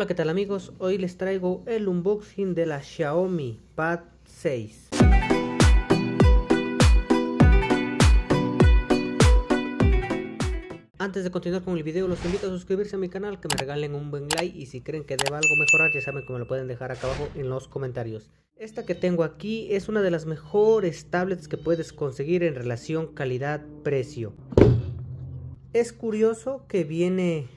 Hola, ¿qué tal amigos? Hoy les traigo el unboxing de la Xiaomi Pad 6. Antes de continuar con el video, los invito a suscribirse a mi canal, que me regalen un buen like y si creen que deba algo mejorar, ya saben que lo pueden dejar acá abajo en los comentarios. Esta que tengo aquí es una de las mejores tablets que puedes conseguir en relación calidad-precio. Es curioso que viene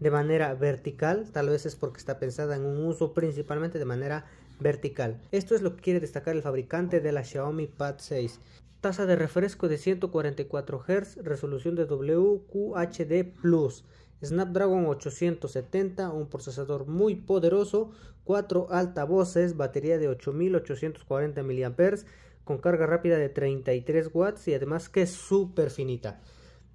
de manera vertical, tal vez es porque está pensada en un uso principalmente de manera vertical. Esto es lo que quiere destacar el fabricante de la Xiaomi Pad 6. Tasa de refresco de 144 Hz, resolución de WQHD Plus. Snapdragon 870, un procesador muy poderoso, 4 altavoces, batería de 8840 mAh, con carga rápida de 33 watts y además que es súper finita.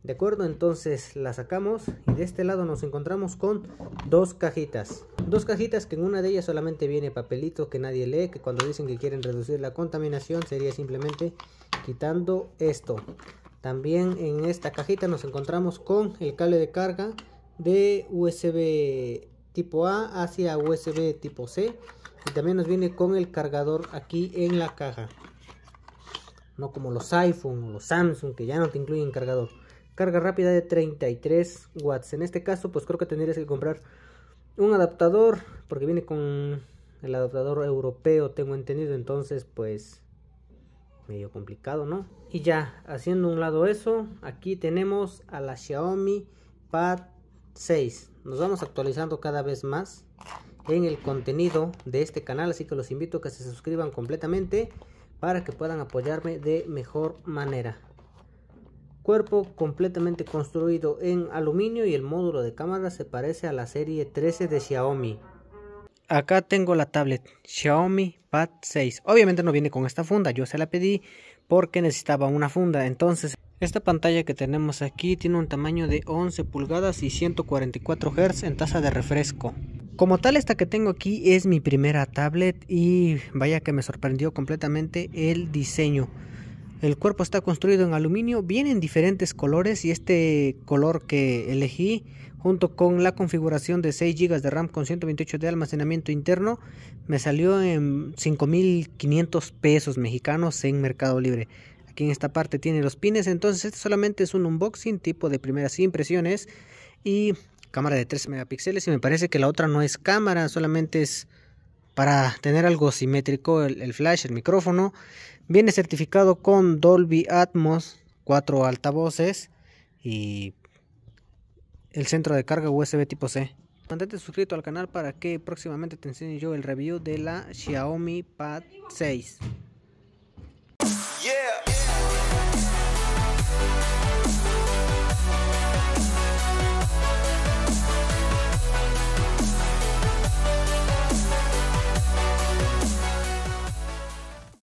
De acuerdo, entonces la sacamos y de este lado nos encontramos con dos cajitas. Dos cajitas que en una de ellas solamente viene papelito que nadie lee, que cuando dicen que quieren reducir la contaminación sería simplemente quitando esto. También en esta cajita nos encontramos con el cable de carga de USB tipo A hacia USB tipo C. Y también nos viene con el cargador aquí en la caja. No como los iPhone o los Samsung que ya no te incluyen cargador carga rápida de 33 watts. En este caso, pues creo que tendrías que comprar un adaptador, porque viene con el adaptador europeo, tengo entendido. Entonces, pues medio complicado, ¿no? Y ya, haciendo un lado eso, aquí tenemos a la Xiaomi Pad 6. Nos vamos actualizando cada vez más en el contenido de este canal, así que los invito a que se suscriban completamente para que puedan apoyarme de mejor manera. Cuerpo completamente construido en aluminio y el módulo de cámara se parece a la serie 13 de Xiaomi. Acá tengo la tablet Xiaomi Pad 6. Obviamente no viene con esta funda, yo se la pedí porque necesitaba una funda. Entonces, esta pantalla que tenemos aquí tiene un tamaño de 11 pulgadas y 144 Hz en tasa de refresco. Como tal, esta que tengo aquí es mi primera tablet y vaya que me sorprendió completamente el diseño. El cuerpo está construido en aluminio, viene en diferentes colores y este color que elegí junto con la configuración de 6 GB de RAM con 128 de almacenamiento interno me salió en 5.500 pesos mexicanos en Mercado Libre. Aquí en esta parte tiene los pines, entonces este solamente es un unboxing tipo de primeras impresiones y cámara de 13 megapíxeles y me parece que la otra no es cámara, solamente es para tener algo simétrico el, flash, el micrófono. Viene certificado con Dolby Atmos, cuatro altavoces y el centro de carga USB tipo C. Mantente suscrito al canal para que próximamente te enseñe yo el review de la Xiaomi Pad 6.